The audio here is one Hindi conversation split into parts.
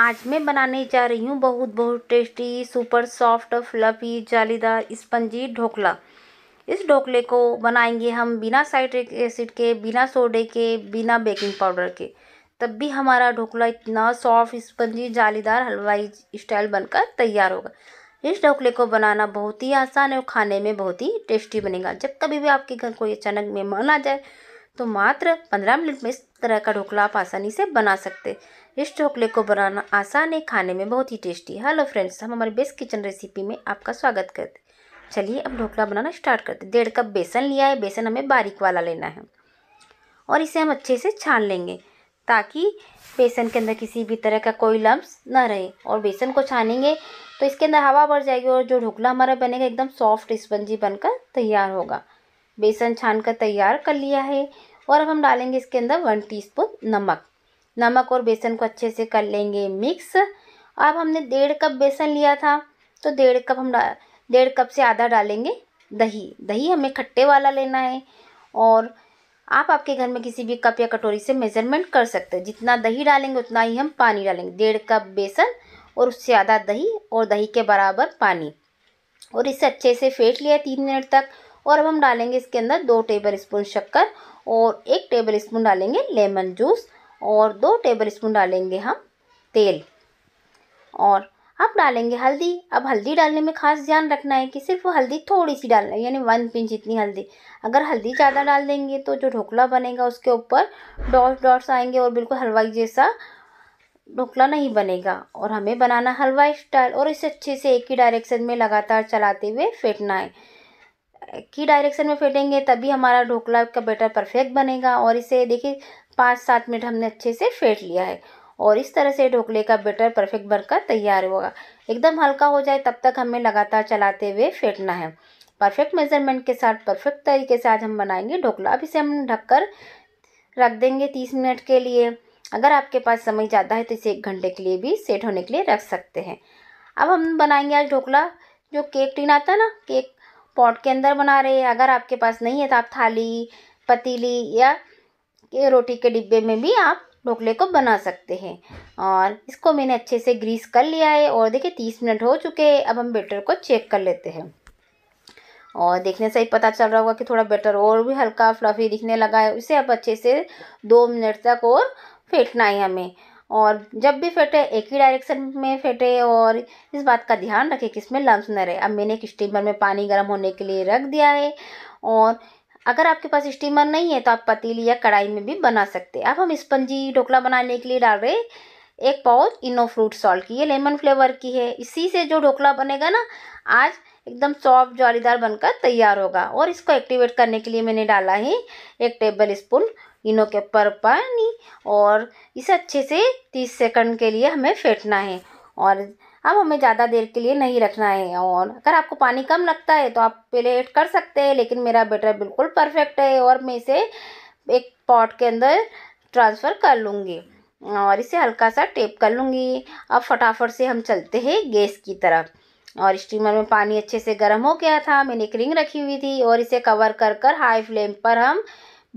आज मैं बनाने जा रही हूँ बहुत बहुत टेस्टी सुपर सॉफ्ट फ्लफी जालीदार स्पंजी ढोकला इस ढोकले को बनाएंगे हम बिना साइट्रिक एसिड के बिना सोडे के बिना बेकिंग पाउडर के तब भी हमारा ढोकला इतना सॉफ्ट स्पंजी जालीदार हलवाई स्टाइल बनकर तैयार होगा इस ढोकले को बनाना बहुत ही आसान है और खाने में बहुत ही टेस्टी बनेगा जब कभी भी आपके घर कोई अचानक मेहमान आ जाए तो मात्र पंद्रह मिनट में इस तरह का ढोकला आप आसानी से बना सकते इस ढोकले को बनाना आसान है खाने में बहुत ही टेस्टी है हेलो फ्रेंड्स हम हमारे बेस्ट किचन रेसिपी में आपका स्वागत करते चलिए अब ढोकला बनाना स्टार्ट करते डेढ़ कप बेसन लिया है बेसन हमें बारीक वाला लेना है और इसे हम अच्छे से छान लेंगे ताकि बेसन के अंदर किसी भी तरह का कोई लम्स ना रहे और बेसन को छानेंगे तो इसके अंदर हवा बढ़ जाएगी और जो ढोकला हमारा बनेगा एकदम सॉफ्ट स्पंजी बनकर तैयार होगा बेसन छान कर तैयार कर लिया है और अब हम डालेंगे इसके अंदर वन टीस्पून नमक नमक और बेसन को अच्छे से कर लेंगे मिक्स अब हमने डेढ़ कप बेसन लिया था तो डेढ़ कप हम डेढ़ कप से आधा डालेंगे दही दही हमें खट्टे वाला लेना है और आप आपके घर में किसी भी कप या कटोरी से मेजरमेंट कर सकते हैं जितना दही डालेंगे उतना ही हम पानी डालेंगे डेढ़ कप बेसन और उससे आधा दही और दही के बराबर पानी और इसे अच्छे से फेंट लिया तीन मिनट तक और अब हम डालेंगे इसके अंदर दो टेबल स्पून शक्कर और एक टेबल स्पून डालेंगे लेमन जूस और दो टेबल स्पून डालेंगे हम तेल और अब डालेंगे हल्दी अब हल्दी डालने में खास ध्यान रखना है कि सिर्फ हल्दी थोड़ी सी डालना है यानी वन पिंच इतनी हल्दी अगर हल्दी ज़्यादा डाल देंगे तो जो ढोकला बनेगा उसके ऊपर डॉट डॉट्स आएंगे और बिल्कुल हलवाई जैसा ढोकला नहीं बनेगा और हमें बनाना हलवाई स्टाइल और इसे अच्छे से एक ही डायरेक्शन में लगातार चलाते हुए फेंटना है की डायरेक्शन में फेंटेंगे तभी हमारा ढोकला का बैटर परफेक्ट बनेगा और इसे देखिए पाँच सात मिनट हमने अच्छे से फेंट लिया है और इस तरह से ढोकले का बैटर परफेक्ट बनकर तैयार होगा एकदम हल्का हो जाए तब तक हमें लगातार चलाते हुए फेंटना है परफेक्ट मेजरमेंट के साथ परफेक्ट तरीके से आज हम बनाएंगे ढोकला अब इसे हम ढककर रख देंगे तीस मिनट के लिए अगर आपके पास समय ज़्यादा है तो इसे एक घंटे के लिए भी सेट होने के लिए रख सकते हैं अब हम बनाएंगे आज ढोकला जो केक टिन आता है ना केक पॉट के अंदर बना रहे हैं अगर आपके पास नहीं है तो आप थाली पतीली या रोटी के डिब्बे में भी आप ढोकले को बना सकते हैं और इसको मैंने अच्छे से ग्रीस कर लिया है और देखिए तीस मिनट हो चुके हैं अब हम बेटर को चेक कर लेते हैं और देखने से ही पता चल रहा होगा कि थोड़ा बेटर और भी हल्का फ्लफी दिखने लगा है उसे अब अच्छे से दो मिनट तक और फेंटना है हमें और जब भी फेंटे एक ही डायरेक्शन में फेंटे और इस बात का ध्यान रखें कि इसमें लम्स न रहे अब मैंने एक स्टीमर में पानी गर्म होने के लिए रख दिया है और अगर आपके पास स्टीमर नहीं है तो आप पतीली या कढ़ाई में भी बना सकते हैं अब हम स्पंजी ढोकला बनाने के लिए डाल रहे एक पाउच इनो फ्रूट सॉल्ट की ये लेमन फ्लेवर की है इसी से जो ढोकला बनेगा ना आज एकदम सॉफ्ट जालीदार बनकर तैयार होगा और इसको एक्टिवेट करने के लिए मैंने डाला है एक टेबल स्पून इनो के पर पानी और इसे अच्छे से तीस सेकंड के लिए हमें फेंटना है और अब हमें ज़्यादा देर के लिए नहीं रखना है और अगर आपको पानी कम लगता है तो आप प्लेट कर सकते हैं लेकिन मेरा बेटर बिल्कुल परफेक्ट है और मैं इसे एक पॉट के अंदर ट्रांसफ़र कर लूँगी और इसे हल्का सा टेप कर लूँगी अब फटाफट से हम चलते हैं गैस की तरफ और स्टीमर में पानी अच्छे से गर्म हो गया था मैंने एक रिंग रखी हुई थी और इसे कवर कर कर हाई फ्लेम पर हम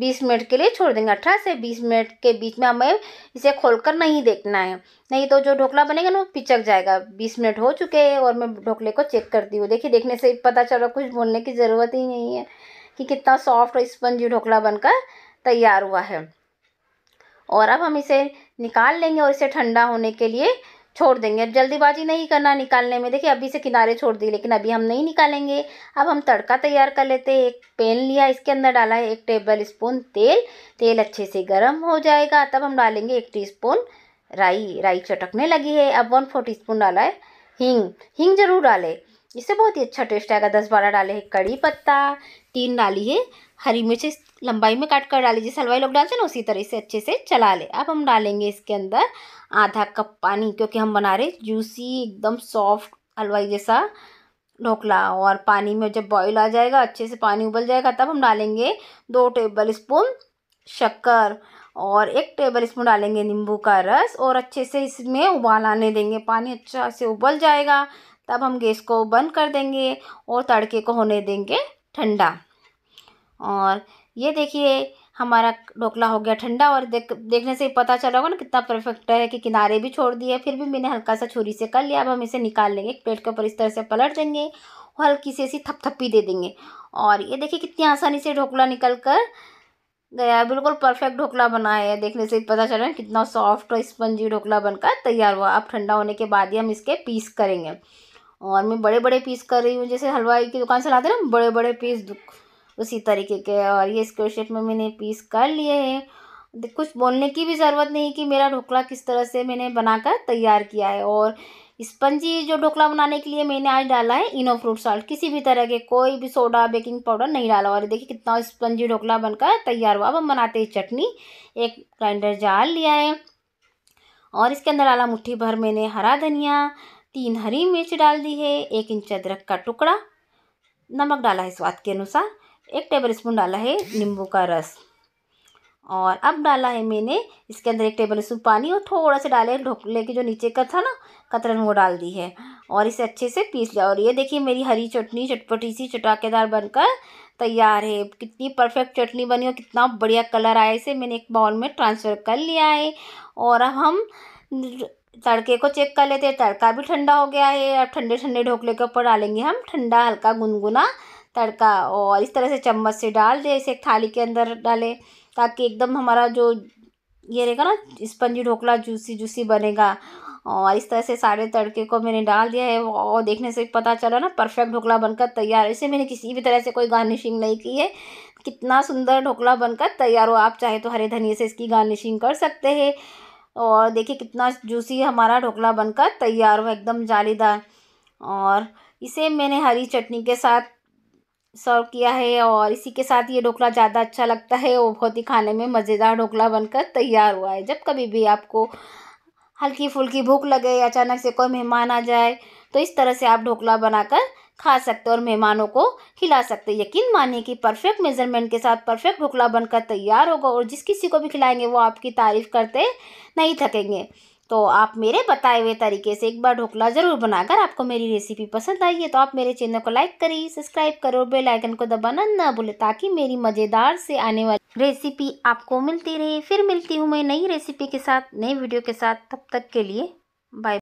बीस मिनट के लिए छोड़ देंगे अठारह से बीस मिनट के बीच में हमें इसे खोलकर नहीं देखना है नहीं तो जो ढोकला बनेगा ना वो पिचक जाएगा बीस मिनट हो चुके हैं और मैं ढोकले को चेक करती हूँ देखिए देखने से पता चल रहा कुछ बोलने की ज़रूरत ही नहीं है कि कितना सॉफ्ट और स्पंजी ढोकला बनकर तैयार हुआ है और अब हम इसे निकाल लेंगे और इसे ठंडा होने के लिए छोड़ देंगे अब जल्दीबाजी नहीं करना निकालने में देखिए अभी से किनारे छोड़ दिए लेकिन अभी हम नहीं निकालेंगे अब हम तड़का तैयार कर लेते हैं एक पेन लिया इसके अंदर डाला है एक टेबल स्पून तेल तेल अच्छे से गर्म हो जाएगा तब हम डालेंगे एक टीस्पून राई राई चटकने लगी है अब वन फोर टी डाला है हींग हींग जरूर डाले इससे बहुत ही अच्छा टेस्ट आएगा दस बारह डाले है कड़ी पत्ता तीन डाली है हरी मिर्च लंबाई में काट कर डाल जिस हलवाई लोग डालते हैं ना उसी तरह से अच्छे से चला ले अब हम डालेंगे इसके अंदर आधा कप पानी क्योंकि हम बना रहे जूसी एकदम सॉफ्ट हलवाई जैसा ढोकला और पानी में जब बॉईल आ जाएगा अच्छे से पानी उबल जाएगा तब हम डालेंगे दो टेबल स्पून शक्कर और एक टेबल स्पून डालेंगे नींबू का रस और अच्छे से इसमें उबाल आने देंगे पानी अच्छा से उबल जाएगा तब हम गैस को बंद कर देंगे और तड़के को होने देंगे ठंडा और ये देखिए हमारा ढोकला हो गया ठंडा और देख देखने से पता चला होगा ना कितना परफेक्ट है कि किनारे भी छोड़ दिए फिर भी मैंने हल्का सा छुरी से कर लिया अब हम इसे निकाल लेंगे प्लेट के ऊपर इस तरह से पलट देंगे और हल्की सी ऐसी थपथपी दे देंगे और ये देखिए कितनी आसानी से ढोकला निकल कर गया बिल्कुल परफेक्ट ढोकला बना है देखने से पता चल रहा है कितना सॉफ्ट और स्पंजी ढोकला बनकर तैयार हुआ अब ठंडा होने के बाद ही हम इसके पीस करेंगे और मैं बड़े बड़े पीस कर रही हूँ जैसे हलवाई की दुकान से लाते ना बड़े बड़े पीस उसी तरीके के और ये स्क्वेयर में मैंने पीस कर लिए हैं कुछ बोलने की भी ज़रूरत नहीं कि मेरा ढोकला किस तरह से मैंने बनाकर तैयार किया है और स्पंजी जो ढोकला बनाने के लिए मैंने आज डाला है इनो फ्रूट साल्ट किसी भी तरह के कोई भी सोडा बेकिंग पाउडर नहीं डाला और देखिए कितना स्पंजी ढोकला बनकर तैयार हुआ अब हम बनाते हैं चटनी एक ग्राइंडर जाल लिया है और इसके अंदर डाला मुट्ठी भर मैंने हरा धनिया तीन हरी मिर्च डाल दी है एक इंच अदरक का टुकड़ा नमक डाला है स्वाद के अनुसार एक टेबल स्पून डाला है नींबू का रस और अब डाला है मैंने इसके अंदर एक टेबल स्पून पानी और थोड़ा सा डाले ढोकले के जो नीचे का था ना कतरन वो डाल दी है और इसे अच्छे से पीस लिया और ये देखिए मेरी हरी चटनी चटपटी सी चटाकेदार बनकर तैयार है कितनी परफेक्ट चटनी बनी और कितना बढ़िया कलर आया इसे मैंने एक बाउल में ट्रांसफ़र कर लिया है और अब हम तड़के को चेक कर लेते हैं तड़का भी ठंडा हो गया है अब ठंडे ठंडे ढोकले के ऊपर डालेंगे हम ठंडा हल्का गुनगुना तड़का और इस तरह से चम्मच से डाल दें इसे थाली के अंदर डालें ताकि एकदम हमारा जो ये रहेगा ना स्पंजी ढोकला जूसी जूसी बनेगा और इस तरह से सारे तड़के को मैंने डाल दिया है और देखने से पता चला ना परफेक्ट ढोकला बनकर तैयार है इसे मैंने किसी भी तरह से कोई गार्निशिंग नहीं की है कितना सुंदर ढोकला बनकर तैयार हो आप चाहे तो हरे धनिए से इसकी गार्निशिंग कर सकते हैं और देखिए कितना जूसी हमारा ढोकला बनकर तैयार हो एकदम जालीदार और इसे मैंने हरी चटनी के साथ सर्व किया है और इसी के साथ ये ढोकला ज़्यादा अच्छा लगता है और बहुत ही खाने में मज़ेदार ढोकला बनकर तैयार हुआ है जब कभी भी आपको हल्की फुल्की भूख लगे अचानक से कोई मेहमान आ जाए तो इस तरह से आप ढोकला बनाकर खा सकते और मेहमानों को खिला सकते यकीन मानिए कि परफेक्ट मेजरमेंट के साथ परफेक्ट ढोकला बनकर तैयार होगा और जिस किसी को भी खिलाएंगे वो आपकी तारीफ़ करते नहीं थकेंगे तो आप मेरे बताए हुए तरीके से एक बार ढोकला ज़रूर बनाकर आपको मेरी रेसिपी पसंद आई है तो आप मेरे चैनल को लाइक करिए सब्सक्राइब करो बेल आइकन को दबाना ना भूलें ताकि मेरी मज़ेदार से आने वाली रेसिपी आपको मिलती रहे फिर मिलती हूँ मैं नई रेसिपी के साथ नई वीडियो के साथ तब तक के लिए बाय